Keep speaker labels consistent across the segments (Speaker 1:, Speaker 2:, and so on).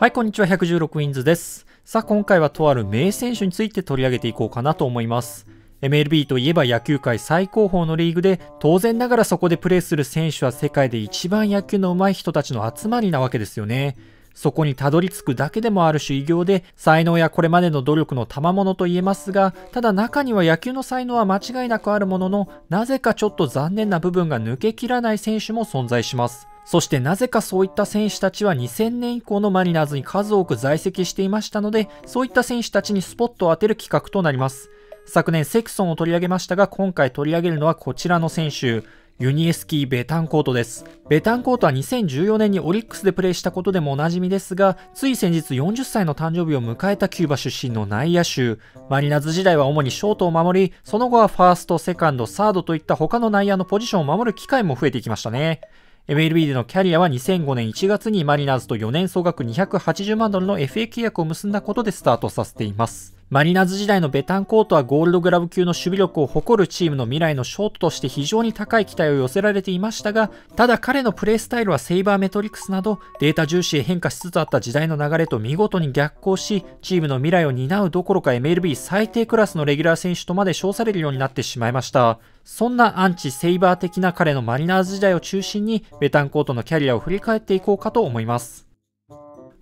Speaker 1: はい、こんにちは。116ィンズです。さあ、今回はとある名選手について取り上げていこうかなと思います。MLB といえば野球界最高峰のリーグで、当然ながらそこでプレーする選手は世界で一番野球の上手い人たちの集まりなわけですよね。そこにたどり着くだけでもある種異業で、才能やこれまでの努力の賜物と言えますが、ただ中には野球の才能は間違いなくあるものの、なぜかちょっと残念な部分が抜けきらない選手も存在します。そしてなぜかそういった選手たちは2000年以降のマリナーズに数多く在籍していましたので、そういった選手たちにスポットを当てる企画となります。昨年セクソンを取り上げましたが、今回取り上げるのはこちらの選手、ユニエスキー・ベタンコートです。ベタンコートは2014年にオリックスでプレーしたことでもおなじみですが、つい先日40歳の誕生日を迎えたキューバ出身の内野手。マリナーズ時代は主にショートを守り、その後はファースト、セカンド、サードといった他の内野のポジションを守る機会も増えていきましたね。MLB でのキャリアは2005年1月にマリナーズと4年総額280万ドルの FA 契約を結んだことでスタートさせています。マリナーズ時代のベタンコートはゴールドグラブ級の守備力を誇るチームの未来のショートとして非常に高い期待を寄せられていましたが、ただ彼のプレースタイルはセイバーメトリックスなどデータ重視へ変化しつつあった時代の流れと見事に逆行し、チームの未来を担うどころか MLB 最低クラスのレギュラー選手とまで称されるようになってしまいました。そんなアンチ・セイバー的な彼のマリナーズ時代を中心に、ベタンコートのキャリアを振り返っていこうかと思います。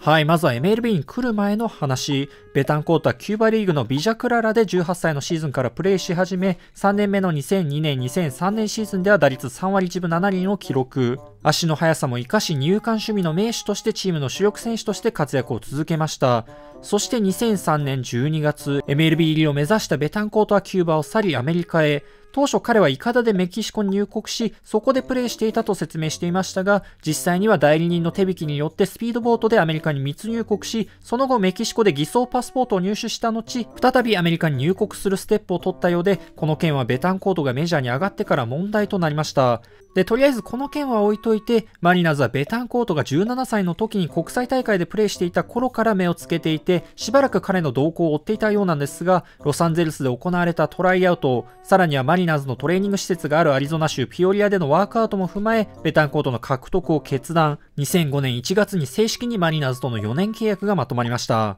Speaker 1: はい、まずは MLB に来る前の話。ベタンコートはキューバリーグのビジャクララで18歳のシーズンからプレーし始め、3年目の2002年、2003年シーズンでは打率3割1分7厘を記録。足の速さも生かし入管趣味の名手としてチームの主力選手として活躍を続けました。そして2003年12月、MLB 入りを目指したベタンコートはキューバを去りアメリカへ、当初彼はイカダでメキシコに入国し、そこでプレーしていたと説明していましたが、実際には代理人の手引きによってスピードボートでアメリカに密入国し、その後メキシコで偽装パスポートを入手した後、再びアメリカに入国するステップを取ったようで、この件はベタンコートがメジャーに上がってから問題となりました。で、とりあえずこの件は置いといて、マリナーズはベタンコートが17歳の時に国際大会でプレーしていた頃から目をつけていて、しばらく彼の動向を追っていたようなんですが、ロサンゼルスで行われたトライアウト、さらにはマリナーズのトレーニング施設があるアリゾナ州ピオリアでのワークアウトも踏まえ、ベタンコートの獲得を決断、2005年1月に正式にマリナーズとの4年契約がまとまりました。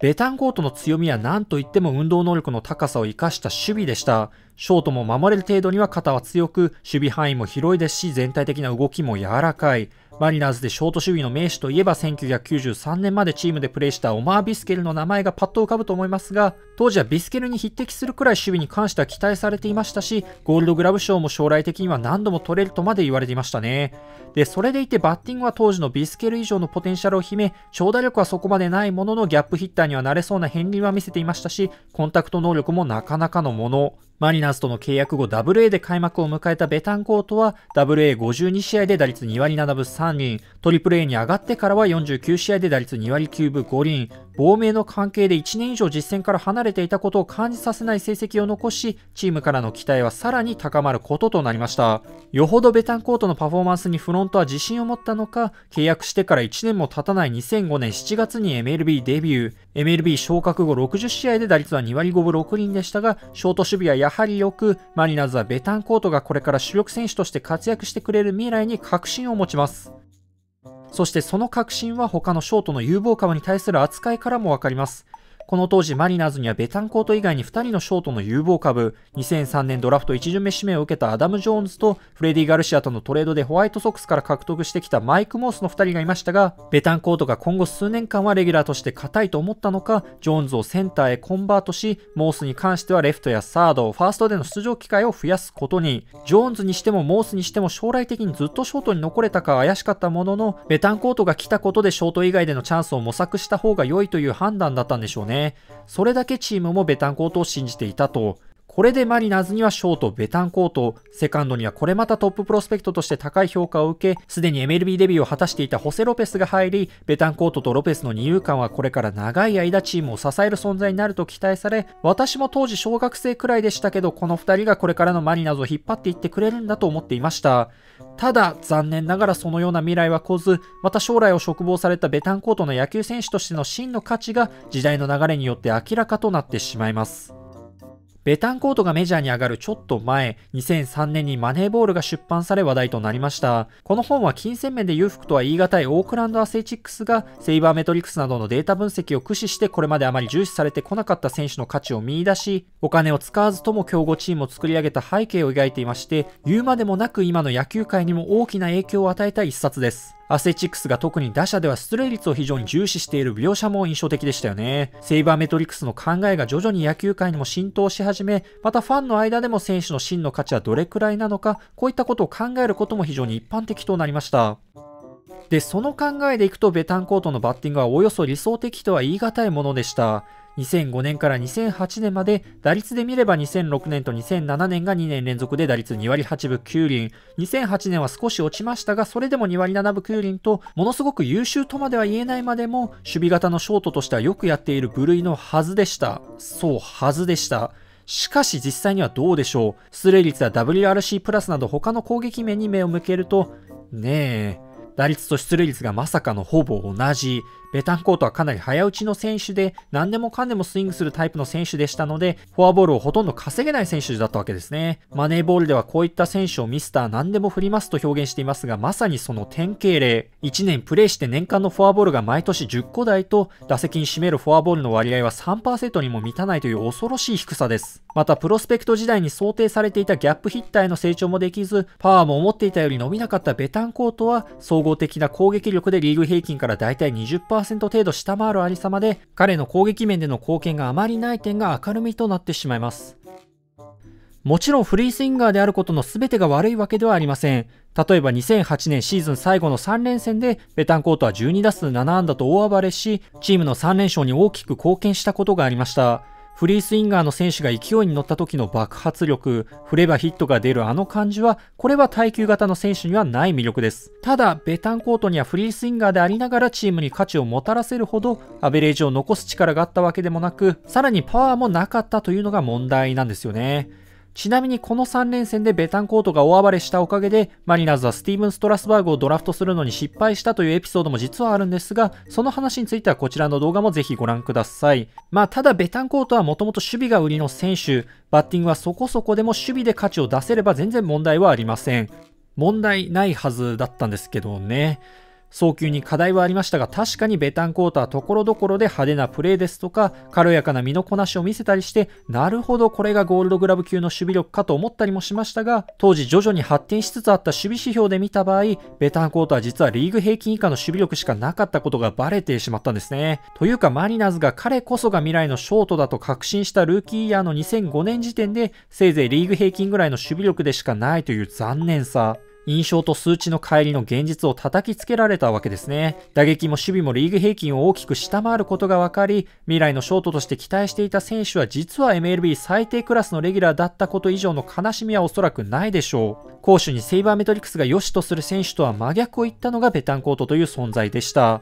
Speaker 1: ベタンコートの強みは何といっても運動能力の高さを生かした守備でした。ショートも守れる程度には肩は強く、守備範囲も広いですし、全体的な動きも柔らかい。マリナーズでショート守備の名手といえば1993年までチームでプレーしたオマー・ビスケルの名前がパッと浮かぶと思いますが、当時はビスケルに匹敵するくらい守備に関しては期待されていましたし、ゴールドグラブ賞も将来的には何度も取れるとまで言われていましたね。で、それでいてバッティングは当時のビスケル以上のポテンシャルを秘め、長打力はそこまでないもののギャップヒッターにはなれそうな片鱗は見せていましたし、コンタクト能力もなかなかのもの。マリナーズとの契約後 WA で開幕を迎えたベタンコートは WA52 試合で打率2割7分3厘、プル a に上がってからは49試合で打率2割9分5厘、亡命の関係で1年以上実戦から離れていたことを感じさせない成績を残し、チームからの期待はさらに高まることとなりました。よほどベタンコートのパフォーマンスにフロントは自信を持ったのか、契約してから1年も経たない2005年7月に MLB デビュー。MLB 昇格後60試合で打率は2割5分6厘でしたが、ショート守備はやはり良く、マリナーズはベタンコートがこれから主力選手として活躍してくれる未来に確信を持ちます。そしてその確信は他のショートの有望株に対する扱いからもわかります。この当時マリナーズにはベタンコート以外に2人のショートの有望株、2003年ドラフト1巡目指名を受けたアダム・ジョーンズとフレディ・ガルシアとのトレードでホワイトソックスから獲得してきたマイク・モースの2人がいましたが、ベタンコートが今後数年間はレギュラーとして硬いと思ったのか、ジョーンズをセンターへコンバートし、モースに関してはレフトやサード、ファーストでの出場機会を増やすことに、ジョーンズにしてもモースにしても将来的にずっとショートに残れたか怪しかったものの、ベタンコートが来たことでショート以外でのチャンスを模索した方が良いという判断だったんでしょうね。ね。それだけチームもベタンコートを信じていたとこれでマリナーズにはショート、ベタンコート、セカンドにはこれまたトッププロスペクトとして高い評価を受け、すでに MLB デビューを果たしていたホセ・ロペスが入り、ベタンコートとロペスの二遊間はこれから長い間チームを支える存在になると期待され、私も当時小学生くらいでしたけど、この2人がこれからのマリナーズを引っ張っていってくれるんだと思っていました。ただ、残念ながらそのような未来は来ず、また将来を嘱望されたベタンコートの野球選手としての真の価値が時代の流れによって明らかとなってしまいます。ベタンコートがメジャーに上がるちょっと前、2003年にマネーボールが出版され話題となりました。この本は金銭面で裕福とは言い難いオークランドアスレチックスがセイバーメトリクスなどのデータ分析を駆使してこれまであまり重視されてこなかった選手の価値を見出し、お金を使わずとも強豪チームを作り上げた背景を描いていまして、言うまでもなく今の野球界にも大きな影響を与えた一冊です。アセチックスが特に打者では出塁率を非常に重視している描写も印象的でしたよね。セイバーメトリックスの考えが徐々に野球界にも浸透し始め、またファンの間でも選手の真の価値はどれくらいなのか、こういったことを考えることも非常に一般的となりました。で、その考えでいくとベタンコートのバッティングはおよそ理想的とは言い難いものでした。2005年から2008年まで打率で見れば2006年と2007年が2年連続で打率2割8分9厘2008年は少し落ちましたがそれでも2割7分9厘とものすごく優秀とまでは言えないまでも守備型のショートとしてはよくやっている部類のはずでしたそうはずでしたしかし実際にはどうでしょう出塁率や WRC プラスなど他の攻撃面に目を向けるとねえ打率と出塁率がまさかのほぼ同じ。ベタンコートはかなり早打ちの選手で、何でもかんでもスイングするタイプの選手でしたので、フォアボールをほとんど稼げない選手だったわけですね。マネーボールではこういった選手をミスター何でも振りますと表現していますが、まさにその典型例。1年プレイして年間のフォアボールが毎年10個台と、打席に占めるフォアボールの割合は3%にも満たないという恐ろしい低さです。また、プロスペクト時代に想定されていたギャップヒッターへの成長もできず、パワーも思っていたより伸びなかったベタンコートは、総合的な攻撃力でリーグ平均からだいたい20% 10%程度下回るありさまで、彼の攻撃面での貢献があまりない点が明るみとなってしまいます。もちろんフリースインガーであることの全てが悪いわけではありません。例えば2008年シーズン最後の3連戦で、ベタンコートは12打数7安打と大暴れし、チームの3連勝に大きく貢献したことがありました。フリースインガーの選手が勢いに乗った時の爆発力、振ればヒットが出るあの感じは、これは耐久型の選手にはない魅力です。ただ、ベタンコートにはフリースインガーでありながらチームに価値をもたらせるほど、アベレージを残す力があったわけでもなく、さらにパワーもなかったというのが問題なんですよね。ちなみにこの3連戦でベタンコートが大暴れしたおかげで、マリナーズはスティーブン・ストラスバーグをドラフトするのに失敗したというエピソードも実はあるんですが、その話についてはこちらの動画もぜひご覧ください。まあ、ただベタンコートはもともと守備が売りの選手、バッティングはそこそこでも守備で価値を出せれば全然問題はありません。問題ないはずだったんですけどね。送球に課題はありましたが、確かにベタンコートはところどころで派手なプレーですとか、軽やかな身のこなしを見せたりして、なるほどこれがゴールドグラブ級の守備力かと思ったりもしましたが、当時徐々に発展しつつあった守備指標で見た場合、ベタンコートは実はリーグ平均以下の守備力しかなかったことがバレてしまったんですね。というかマリナーズが彼こそが未来のショートだと確信したルーキーイヤーの2005年時点で、せいぜいリーグ平均ぐらいの守備力でしかないという残念さ。印象と数値の乖離の現実を叩きつけられたわけですね。打撃も守備もリーグ平均を大きく下回ることが分かり、未来のショートとして期待していた選手は実は MLB 最低クラスのレギュラーだったこと以上の悲しみはおそらくないでしょう。攻守にセイバーメトリクスが良しとする選手とは真逆を言ったのがベタンコートという存在でした。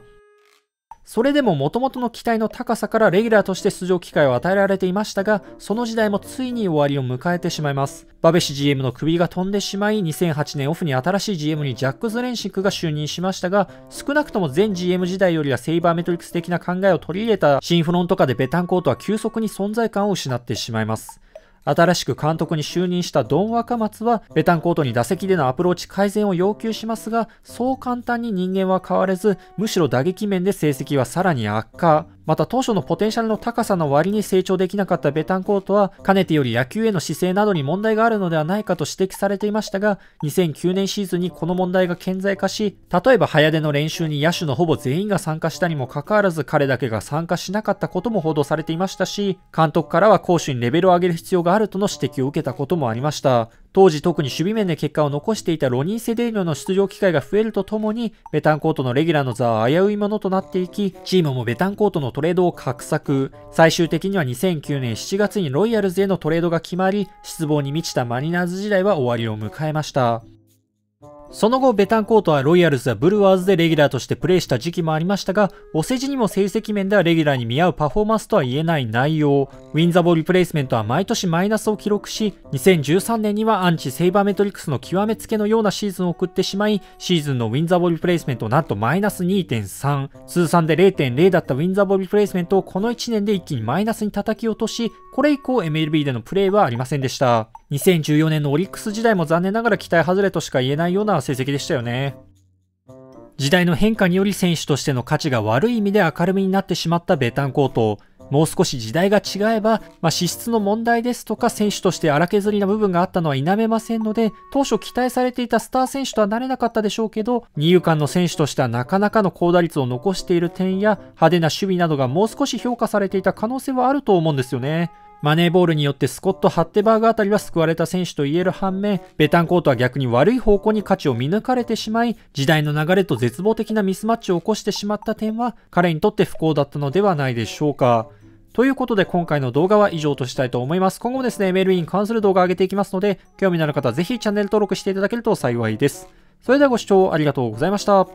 Speaker 1: それでも元々の期待の高さからレギュラーとして出場機会を与えられていましたが、その時代もついに終わりを迎えてしまいます。バベシ GM の首が飛んでしまい、2008年オフに新しい GM にジャック・ズレンシックが就任しましたが、少なくとも全 GM 時代よりはセイバーメトリックス的な考えを取り入れた新フロント下でベタンコートは急速に存在感を失ってしまいます。新しく監督に就任したドン・若松は、ベタンコートに打席でのアプローチ改善を要求しますが、そう簡単に人間は変われず、むしろ打撃面で成績はさらに悪化。また当初のポテンシャルの高さの割に成長できなかったベタンコートは、かねてより野球への姿勢などに問題があるのではないかと指摘されていましたが、2009年シーズンにこの問題が顕在化し、例えば早出の練習に野手のほぼ全員が参加したにもかかわらず彼だけが参加しなかったことも報道されていましたし、監督からは攻守にレベルを上げる必要があるとの指摘を受けたこともありました。当時特に守備面で結果を残していたロニー・セデーニョの出場機会が増えるとともに、ベタンコートのレギュラーの座は危ういものとなっていき、チームもベタンコートのトレードを画策。最終的には2009年7月にロイヤルズへのトレードが決まり、失望に満ちたマリナーズ時代は終わりを迎えました。その後、ベタンコートはロイヤルズやブルワーズでレギュラーとしてプレーした時期もありましたが、お世辞にも成績面ではレギュラーに見合うパフォーマンスとは言えない内容。ウィンザボーリプレイスメントは毎年マイナスを記録し、2013年にはアンチセイバーメトリックスの極めつけのようなシーズンを送ってしまい、シーズンのウィンザボーリプレイスメントなんとマイナス2.3。通算で0.0だったウィンザボーリプレイスメントをこの1年で一気にマイナスに叩き落とし、これ以降 MLB でのプレーはありませんでした。2014年のオリックス時代も残念ながら期待外れとしか言えないような成績でしたよね。時代の変化により選手としての価値が悪い意味で明るみになってしまったベタンコート。もう少し時代が違えば、まあ、資質の問題ですとか選手として荒削りな部分があったのは否めませんので、当初期待されていたスター選手とはなれなかったでしょうけど、二遊間の選手としてはなかなかの高打率を残している点や、派手な守備などがもう少し評価されていた可能性はあると思うんですよね。マネーボールによってスコット・ハッテバーグあたりは救われた選手と言える反面、ベタンコートは逆に悪い方向に価値を見抜かれてしまい、時代の流れと絶望的なミスマッチを起こしてしまった点は、彼にとって不幸だったのではないでしょうか。ということで今回の動画は以上としたいと思います。今後もですね、メールインに関する動画を上げていきますので、興味のある方はぜひチャンネル登録していただけると幸いです。それではご視聴ありがとうございました。